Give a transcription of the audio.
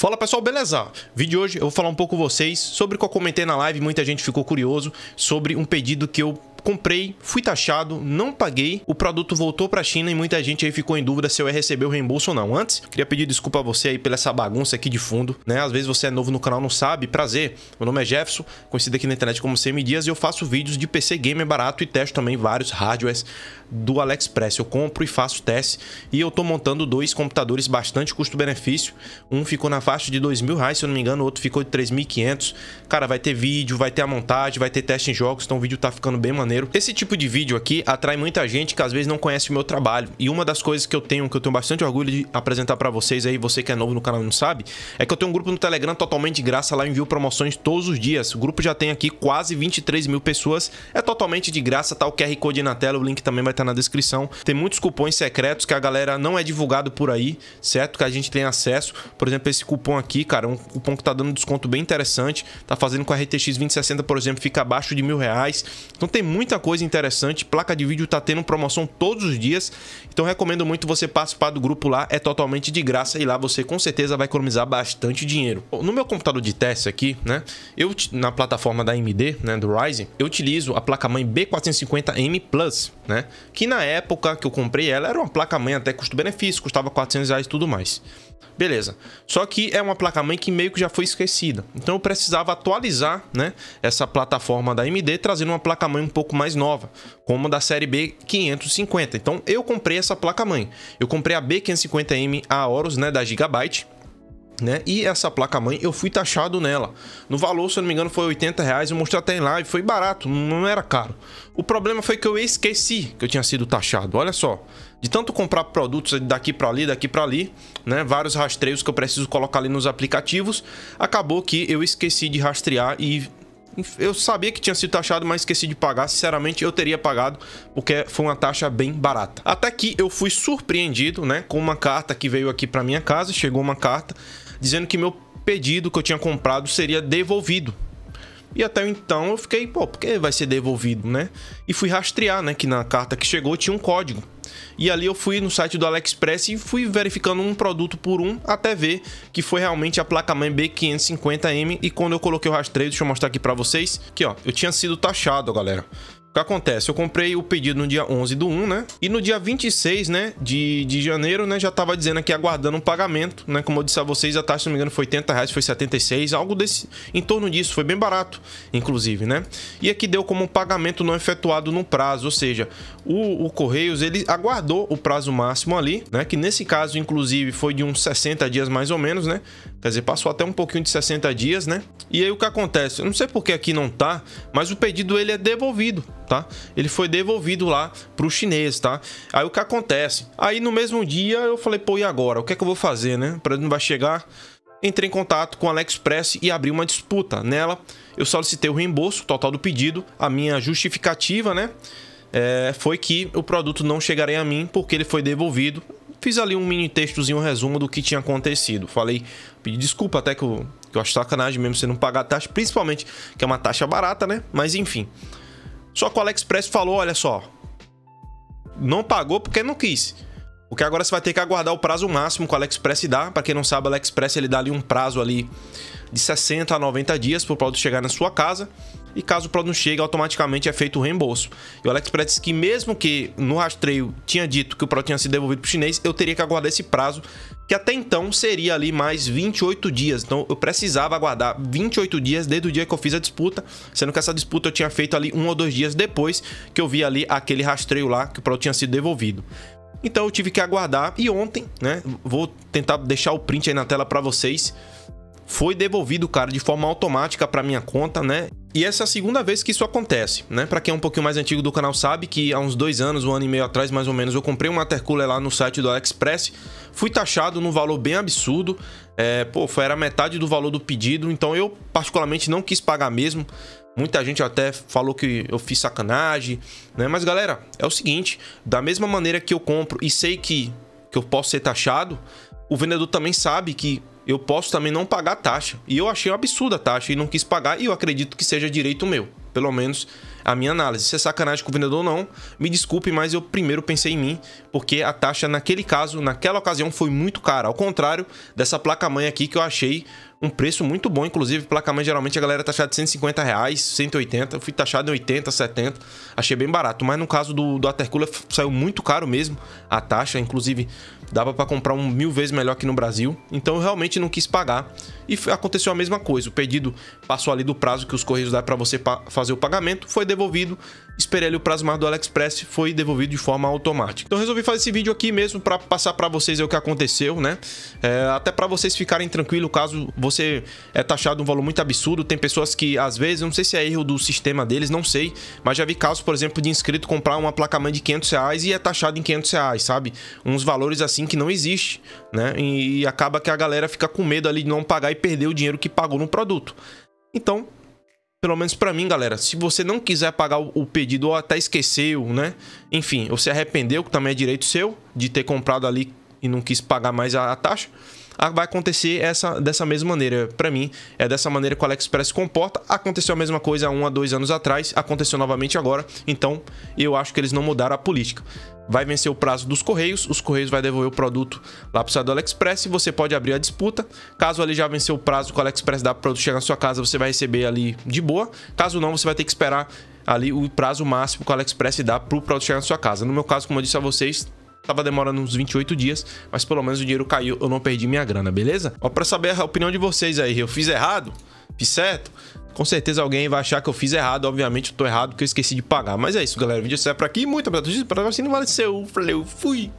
Fala pessoal, beleza? Vídeo de hoje eu vou falar um pouco com vocês sobre o que eu comentei na live, muita gente ficou curioso sobre um pedido que eu comprei, fui taxado, não paguei, o produto voltou para a China e muita gente aí ficou em dúvida se eu ia receber o reembolso ou não. Antes, queria pedir desculpa a você aí pela essa bagunça aqui de fundo, né? Às vezes você é novo no canal, não sabe. Prazer. Meu nome é Jefferson, conhecido aqui na internet como CM Dias e eu faço vídeos de PC gamer barato e testo também vários hardwares do AliExpress. Eu compro e faço teste e eu tô montando dois computadores bastante custo-benefício. Um ficou na faixa de dois mil reais, se eu não me engano, o outro ficou de 3.500. Cara, vai ter vídeo, vai ter a montagem, vai ter teste em jogos, então o vídeo tá ficando bem maneiro maneiro. Esse tipo de vídeo aqui atrai muita gente que às vezes não conhece o meu trabalho. E uma das coisas que eu tenho, que eu tenho bastante orgulho de apresentar para vocês aí, você que é novo no canal e não sabe, é que eu tenho um grupo no Telegram totalmente de graça, lá eu envio promoções todos os dias. O grupo já tem aqui quase 23 mil pessoas, é totalmente de graça, tá o QR Code na tela, o link também vai estar na descrição. Tem muitos cupons secretos que a galera não é divulgado por aí, certo? Que a gente tem acesso. Por exemplo, esse cupom aqui, cara, um cupom que tá dando desconto bem interessante, tá fazendo com a RTX 2060, por exemplo, fica abaixo de mil reais. Então tem muito muita coisa interessante. Placa de vídeo tá tendo promoção todos os dias. Então recomendo muito você participar do grupo lá. É totalmente de graça e lá você com certeza vai economizar bastante dinheiro. No meu computador de teste aqui, né? Eu na plataforma da AMD, né, do Ryzen, eu utilizo a placa-mãe B450M Plus, né? Que na época que eu comprei ela era uma placa-mãe até custo-benefício, custava 400 reais e tudo mais. Beleza. Só que é uma placa-mãe que meio que já foi esquecida. Então eu precisava atualizar, né, essa plataforma da AMD trazendo uma placa-mãe um pouco pouco mais nova, como a da série B550. Então eu comprei essa placa-mãe. Eu comprei a B550M Aorus, né, da Gigabyte. Né? E essa placa-mãe, eu fui taxado nela. No valor, se eu não me engano, foi 80 reais. Eu mostrei até em live, foi barato, não era caro. O problema foi que eu esqueci que eu tinha sido taxado. Olha só, de tanto comprar produtos daqui para ali, daqui para ali, né? Vários rastreios que eu preciso colocar ali nos aplicativos, acabou que eu esqueci de rastrear e eu sabia que tinha sido taxado, mas esqueci de pagar. Sinceramente, eu teria pagado, porque foi uma taxa bem barata. Até que eu fui surpreendido, né? Com uma carta que veio aqui para minha casa. Chegou uma carta dizendo que meu pedido que eu tinha comprado seria devolvido. E até então eu fiquei, pô, por que vai ser devolvido, né? E fui rastrear, né? Que na carta que chegou tinha um código. E ali eu fui no site do AliExpress e fui verificando um produto por um até ver que foi realmente a placa-mãe B550M. E quando eu coloquei o rastreio, deixa eu mostrar aqui para vocês, que ó, eu tinha sido taxado, galera. O que acontece? Eu comprei o pedido no dia 11 do 1, né? E no dia 26, né, de, de janeiro, né, já tava dizendo aqui aguardando um pagamento, né? Como eu disse a vocês, a taxa, se não me engano, foi 80 reais, foi 76, algo desse, em torno disso, foi bem barato, inclusive, né? E aqui deu como um pagamento não efetuado no prazo, ou seja, o, o Correios, ele aguardou o prazo máximo ali, né? Que nesse caso, inclusive, foi de uns 60 dias mais ou menos, né? Quer dizer, passou até um pouquinho de 60 dias, né? E aí o que acontece? Eu não sei porque aqui não tá, mas o pedido ele é devolvido tá? Ele foi devolvido lá pro chinês, tá? Aí o que acontece? Aí no mesmo dia eu falei, pô, e agora? O que é que eu vou fazer, né? Para não vai chegar entrei em contato com a AliExpress e abri uma disputa. Nela, eu solicitei o reembolso total do pedido. A minha justificativa, né, é, foi que o produto não chegaria a mim porque ele foi devolvido. Fiz ali um mini textozinho, um resumo do que tinha acontecido. Falei, pedi desculpa até que eu, que eu acho sacanagem mesmo você não pagar a taxa, principalmente que é uma taxa barata, né? Mas enfim. Só que o AliExpress falou: olha só, não pagou porque não quis. Porque agora você vai ter que aguardar o prazo máximo que o AliExpress dá. Para quem não sabe, o AliExpress ele dá ali um prazo ali de 60 a 90 dias para o produto chegar na sua casa e caso o produto não chegue, automaticamente é feito o reembolso. E o AliExpress disse que mesmo que no rastreio tinha dito que o produto tinha sido devolvido para o chinês, eu teria que aguardar esse prazo, que até então seria ali mais 28 dias. Então eu precisava aguardar 28 dias desde o dia que eu fiz a disputa, sendo que essa disputa eu tinha feito ali um ou dois dias depois que eu vi ali aquele rastreio lá que o produto tinha sido devolvido. Então eu tive que aguardar e ontem, né, vou tentar deixar o print aí na tela para vocês foi devolvido, cara, de forma automática para minha conta, né? E essa é a segunda vez que isso acontece, né? Pra quem é um pouquinho mais antigo do canal sabe que há uns dois anos, um ano e meio atrás mais ou menos, eu comprei um water lá no site do AliExpress, fui taxado num valor bem absurdo, é, pô, foi, era metade do valor do pedido, então eu particularmente não quis pagar mesmo, Muita gente até falou que eu fiz sacanagem, né? Mas galera, é o seguinte, da mesma maneira que eu compro e sei que, que eu posso ser taxado, o vendedor também sabe que eu posso também não pagar taxa. E eu achei um absurda a taxa e não quis pagar, e eu acredito que seja direito meu. Pelo menos a minha análise. Se é sacanagem com o vendedor ou não, me desculpe, mas eu primeiro pensei em mim, porque a taxa naquele caso, naquela ocasião, foi muito cara. Ao contrário dessa placa-mãe aqui que eu achei um preço muito bom, inclusive placa-mãe geralmente a galera é taxada de 150 reais, 180, eu fui taxado em 80, 70, achei bem barato, mas no caso do, do Atercooler saiu muito caro mesmo a taxa, inclusive dava para comprar um mil vezes melhor que no Brasil, então eu realmente não quis pagar e aconteceu a mesma coisa, o pedido passou ali do prazo que os Correios dá para você fazer o pagamento, foi devolvido. Esperei ali o prazo mais do AliExpress, foi devolvido de forma automática. Então resolvi fazer esse vídeo aqui mesmo para passar para vocês o que aconteceu, né? É, até para vocês ficarem tranquilos caso você é taxado um valor muito absurdo. Tem pessoas que às vezes, não sei se é erro do sistema deles, não sei, mas já vi casos, por exemplo, de inscrito comprar uma placa-mãe de 500 reais e é taxado em 500 reais, sabe? Uns valores assim que não existe, né? E, e acaba que a galera fica com medo ali de não pagar e perder o dinheiro que pagou no produto. Então, pelo menos para mim, galera, se você não quiser pagar o pedido ou até esqueceu, né? Enfim, ou se arrependeu, que também é direito seu de ter comprado ali e não quis pagar mais a taxa, vai acontecer essa, dessa mesma maneira. Para mim, é dessa maneira que o AliExpress se comporta. Aconteceu a mesma coisa há um a dois anos atrás, aconteceu novamente agora. Então, eu acho que eles não mudaram a política. Vai vencer o prazo dos Correios, os Correios vai devolver o produto lá do AliExpress você pode abrir a disputa. Caso ali já venceu o prazo que o AliExpress dá pro produto chegar na sua casa, você vai receber ali de boa. Caso não, você vai ter que esperar ali o prazo máximo que o AliExpress dá pro produto chegar na sua casa. No meu caso, como eu disse a vocês, Tava demorando uns 28 dias, mas pelo menos o dinheiro caiu, eu não perdi minha grana, beleza? Ó, pra saber a opinião de vocês aí, eu fiz errado? Fiz certo? Com certeza alguém vai achar que eu fiz errado, obviamente eu tô errado porque eu esqueci de pagar. Mas é isso, galera. O vídeo serve pra aqui. Muito obrigado. Pra você não vale seu. Valeu, fui!